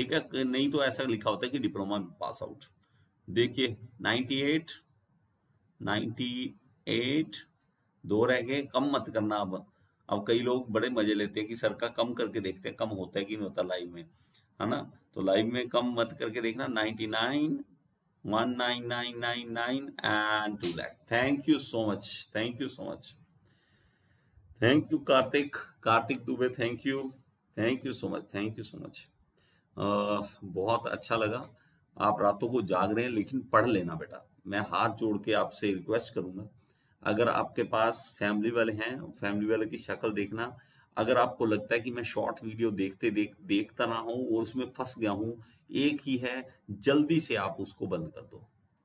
ठीक है नहीं तो ऐसा लिखा होता है कि डिप्लोमा पास आउट देखिए 98 98 दो रह गए कम मत करना अब अब कई लोग बड़े मजे लेते हैं कि सर का कम करके देखते हैं कम होता है कि नहीं होता लाइव में है ना तो लाइव में कम मत करके देखना 99 19999 and 2 lakh thank you so much thank you so much thank you kartik kartik dubey thank you thank you so much thank you so much बहुत अच्छा लगा आप रातों को जाग रहे हैं लेकिन पढ़ लेना बेटा मैं हाथ जोड़ के आपसे रिक्वेस्ट करूंगा अगर आपके पास फैमिली वाले हैं फैमिली वाले की शक्ल देखना अगर आपको लगता है कि मैं शॉर्ट वीडियो देखते देख देखता ना हूं और उसमें फंस गया हूं एक ही है जल्दी से आप उसको बंद कर दो